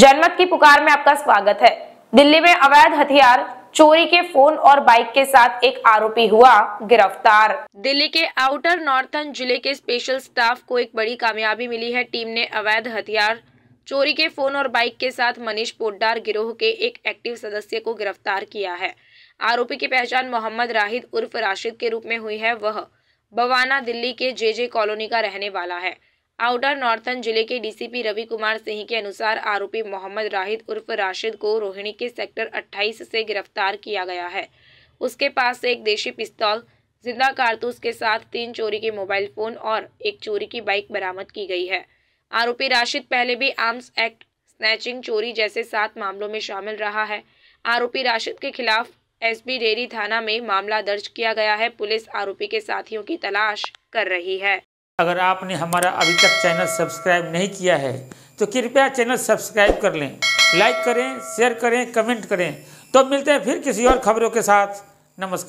जनमत की पुकार में आपका स्वागत है दिल्ली में अवैध हथियार चोरी के फोन और बाइक के साथ एक आरोपी हुआ गिरफ्तार दिल्ली के आउटर नॉर्थन जिले के स्पेशल स्टाफ को एक बड़ी कामयाबी मिली है टीम ने अवैध हथियार चोरी के फोन और बाइक के साथ मनीष पोडार गिरोह के एक एक्टिव सदस्य को गिरफ्तार किया है आरोपी की पहचान मोहम्मद राहिद उर्फ राशिद के रूप में हुई है वह बवाना दिल्ली के जे कॉलोनी का रहने वाला है आउटर नॉर्थन जिले के डीसीपी रवि कुमार सिंह के अनुसार आरोपी मोहम्मद राहिद उर्फ राशिद को रोहिणी के सेक्टर 28 से गिरफ्तार किया गया है उसके पास से एक देशी पिस्तौल जिंदा कारतूस के साथ तीन चोरी के मोबाइल फोन और एक चोरी की बाइक बरामद की गई है आरोपी राशिद पहले भी आर्म्स एक्ट स्नैचिंग चोरी जैसे सात मामलों में शामिल रहा है आरोपी राशिद के खिलाफ एसबी डेरी थाना में मामला दर्ज किया गया है पुलिस आरोपी के साथियों की तलाश कर रही है अगर आपने हमारा अभी तक चैनल सब्सक्राइब नहीं किया है तो कृपया चैनल सब्सक्राइब कर लें लाइक करें शेयर करें कमेंट करें तो मिलते हैं फिर किसी और खबरों के साथ नमस्कार